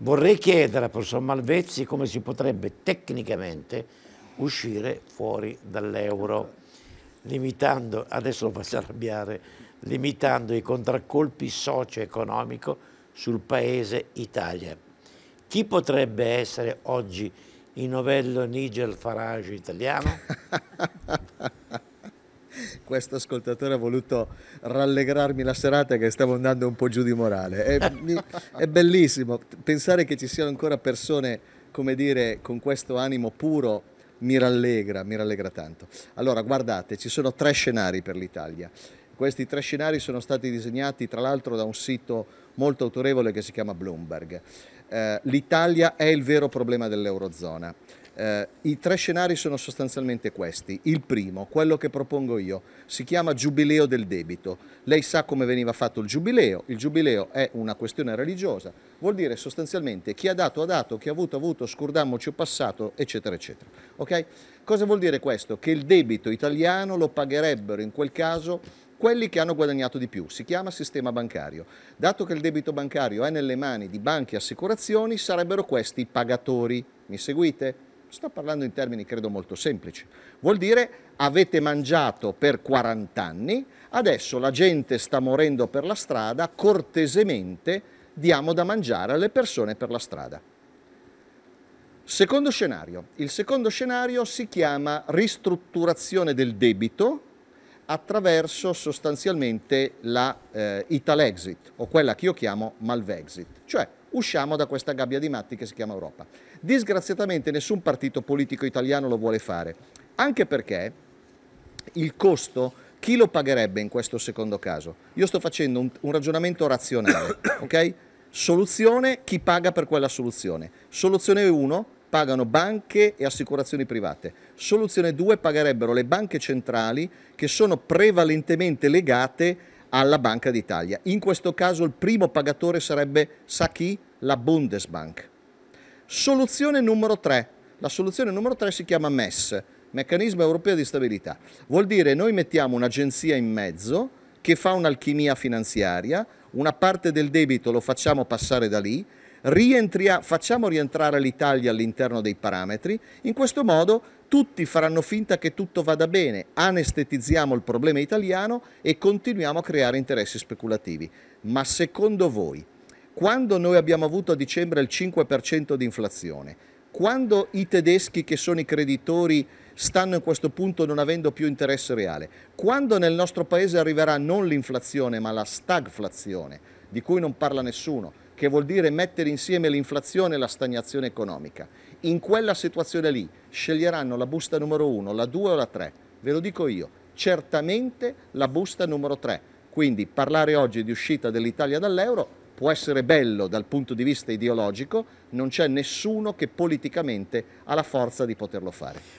Vorrei chiedere al professor Malvezzi come si potrebbe tecnicamente uscire fuori dall'euro, limitando, adesso lo faccio arrabbiare, limitando i contraccolpi socio-economico sul paese Italia. Chi potrebbe essere oggi il novello Nigel Farage italiano? questo ascoltatore ha voluto rallegrarmi la serata che stavo andando un po' giù di morale. È, è bellissimo pensare che ci siano ancora persone, come dire, con questo animo puro. Mi rallegra, mi rallegra tanto. Allora, guardate, ci sono tre scenari per l'Italia. Questi tre scenari sono stati disegnati tra l'altro da un sito molto autorevole che si chiama Bloomberg. Eh, L'Italia è il vero problema dell'Eurozona. Eh, I tre scenari sono sostanzialmente questi. Il primo, quello che propongo io, si chiama giubileo del debito. Lei sa come veniva fatto il giubileo. Il giubileo è una questione religiosa, vuol dire sostanzialmente chi ha dato ha dato, chi ha avuto ha avuto, scordammoci ho passato, eccetera, eccetera. Okay? Cosa vuol dire questo? Che il debito italiano lo pagherebbero in quel caso quelli che hanno guadagnato di più. Si chiama sistema bancario. Dato che il debito bancario è nelle mani di banche e assicurazioni, sarebbero questi i pagatori. Mi seguite? Sto parlando in termini credo molto semplici. Vuol dire avete mangiato per 40 anni, adesso la gente sta morendo per la strada, cortesemente diamo da mangiare alle persone per la strada. Secondo scenario. Il secondo scenario si chiama ristrutturazione del debito attraverso sostanzialmente la eh, Italexit o quella che io chiamo Malvexit, cioè usciamo da questa gabbia di matti che si chiama Europa. Disgraziatamente nessun partito politico italiano lo vuole fare, anche perché il costo chi lo pagherebbe in questo secondo caso? Io sto facendo un, un ragionamento razionale, ok? Soluzione, chi paga per quella soluzione? Soluzione 1, pagano banche e assicurazioni private. Soluzione 2, pagherebbero le banche centrali che sono prevalentemente legate alla Banca d'Italia. In questo caso il primo pagatore sarebbe, sa chi? la Bundesbank. Soluzione numero 3. La soluzione numero 3 si chiama MES, Meccanismo Europeo di Stabilità. Vuol dire noi mettiamo un'agenzia in mezzo che fa un'alchimia finanziaria, una parte del debito lo facciamo passare da lì, rientria, facciamo rientrare l'Italia all'interno dei parametri, in questo modo tutti faranno finta che tutto vada bene, anestetizziamo il problema italiano e continuiamo a creare interessi speculativi. Ma secondo voi quando noi abbiamo avuto a dicembre il 5% di inflazione, quando i tedeschi che sono i creditori stanno in questo punto non avendo più interesse reale, quando nel nostro paese arriverà non l'inflazione ma la stagflazione, di cui non parla nessuno, che vuol dire mettere insieme l'inflazione e la stagnazione economica, in quella situazione lì sceglieranno la busta numero 1, la 2 o la 3, ve lo dico io, certamente la busta numero 3. Quindi parlare oggi di uscita dell'Italia dall'euro può essere bello dal punto di vista ideologico, non c'è nessuno che politicamente ha la forza di poterlo fare.